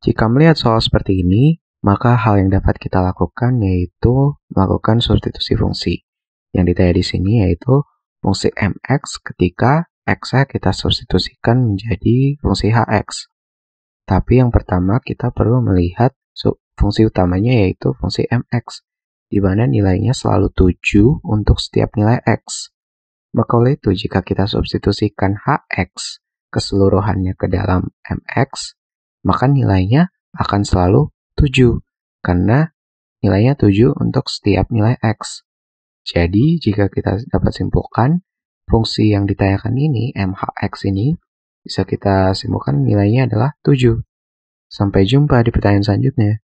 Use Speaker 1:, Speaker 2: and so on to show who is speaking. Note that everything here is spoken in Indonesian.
Speaker 1: Jika melihat soal seperti ini, maka hal yang dapat kita lakukan yaitu melakukan substitusi fungsi. Yang ditanya di sini yaitu fungsi mx ketika x kita substitusikan menjadi fungsi hx. Tapi yang pertama kita perlu melihat fungsi utamanya yaitu fungsi mx, di mana nilainya selalu 7 untuk setiap nilai x. Maka oleh itu, jika kita substitusikan hx keseluruhannya ke dalam mx, maka nilainya akan selalu 7 karena nilainya 7 untuk setiap nilai x. Jadi, jika kita dapat simpulkan, fungsi yang ditanyakan ini, mhx ini, bisa kita simpulkan nilainya adalah 7.
Speaker 2: Sampai jumpa di pertanyaan selanjutnya.